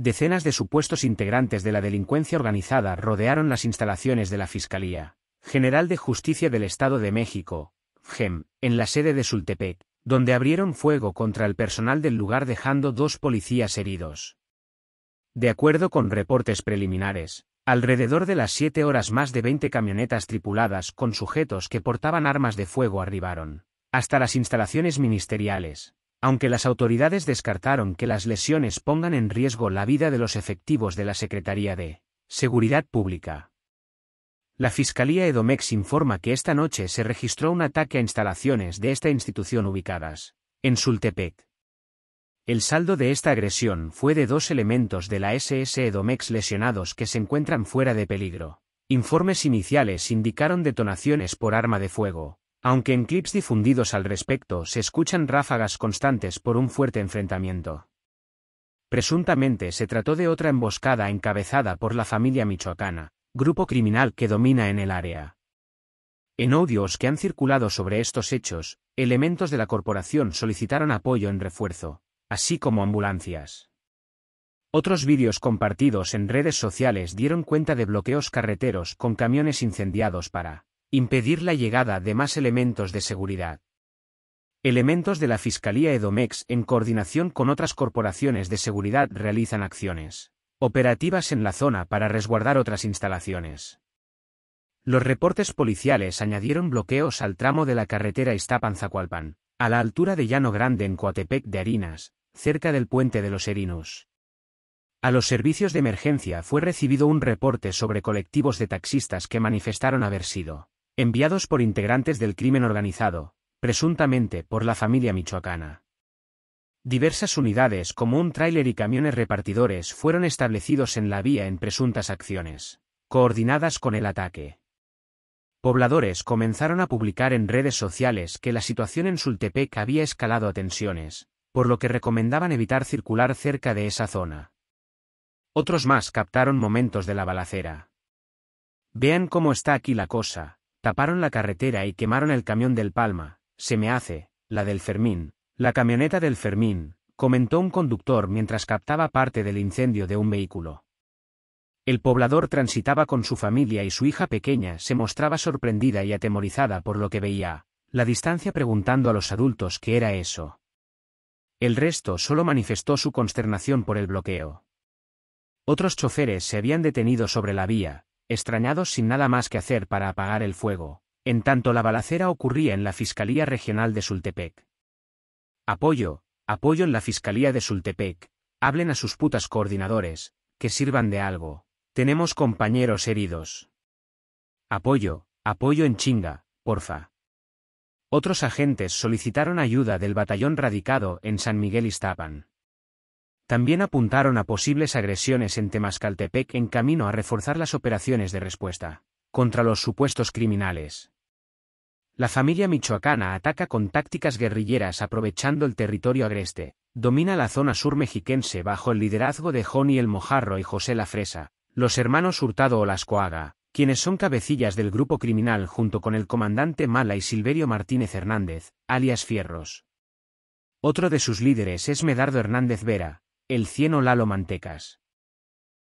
Decenas de supuestos integrantes de la delincuencia organizada rodearon las instalaciones de la Fiscalía General de Justicia del Estado de México, GEM, en la sede de Sultepec, donde abrieron fuego contra el personal del lugar dejando dos policías heridos. De acuerdo con reportes preliminares, alrededor de las siete horas más de 20 camionetas tripuladas con sujetos que portaban armas de fuego arribaron, hasta las instalaciones ministeriales, aunque las autoridades descartaron que las lesiones pongan en riesgo la vida de los efectivos de la Secretaría de Seguridad Pública. La Fiscalía Edomex informa que esta noche se registró un ataque a instalaciones de esta institución ubicadas en Sultepec. El saldo de esta agresión fue de dos elementos de la SS Edomex lesionados que se encuentran fuera de peligro. Informes iniciales indicaron detonaciones por arma de fuego. Aunque en clips difundidos al respecto se escuchan ráfagas constantes por un fuerte enfrentamiento. Presuntamente se trató de otra emboscada encabezada por la familia michoacana, grupo criminal que domina en el área. En audios que han circulado sobre estos hechos, elementos de la corporación solicitaron apoyo en refuerzo, así como ambulancias. Otros vídeos compartidos en redes sociales dieron cuenta de bloqueos carreteros con camiones incendiados para Impedir la llegada de más elementos de seguridad. Elementos de la Fiscalía Edomex en coordinación con otras corporaciones de seguridad realizan acciones operativas en la zona para resguardar otras instalaciones. Los reportes policiales añadieron bloqueos al tramo de la carretera Iztapan-Zacualpan, a la altura de Llano Grande en Coatepec de Harinas, cerca del puente de los Erinos. A los servicios de emergencia fue recibido un reporte sobre colectivos de taxistas que manifestaron haber sido enviados por integrantes del crimen organizado, presuntamente por la familia michoacana. Diversas unidades como un tráiler y camiones repartidores fueron establecidos en la vía en presuntas acciones, coordinadas con el ataque. Pobladores comenzaron a publicar en redes sociales que la situación en Sultepec había escalado a tensiones, por lo que recomendaban evitar circular cerca de esa zona. Otros más captaron momentos de la balacera. Vean cómo está aquí la cosa, Taparon la carretera y quemaron el camión del Palma, se me hace, la del Fermín, la camioneta del Fermín, comentó un conductor mientras captaba parte del incendio de un vehículo. El poblador transitaba con su familia y su hija pequeña se mostraba sorprendida y atemorizada por lo que veía, la distancia preguntando a los adultos qué era eso. El resto solo manifestó su consternación por el bloqueo. Otros choferes se habían detenido sobre la vía, extrañados sin nada más que hacer para apagar el fuego, en tanto la balacera ocurría en la Fiscalía Regional de Sultepec. Apoyo, apoyo en la Fiscalía de Sultepec, hablen a sus putas coordinadores, que sirvan de algo, tenemos compañeros heridos. Apoyo, apoyo en chinga, porfa. Otros agentes solicitaron ayuda del batallón radicado en San Miguel Iztapan. También apuntaron a posibles agresiones en Temascaltepec en camino a reforzar las operaciones de respuesta contra los supuestos criminales. La familia michoacana ataca con tácticas guerrilleras aprovechando el territorio agreste, domina la zona sur mexiquense bajo el liderazgo de Joni el Mojarro y José la Fresa, los hermanos Hurtado o Lascoaga, quienes son cabecillas del grupo criminal junto con el comandante Mala y Silverio Martínez Hernández, alias Fierros. Otro de sus líderes es Medardo Hernández Vera, el cieno Lalo Mantecas.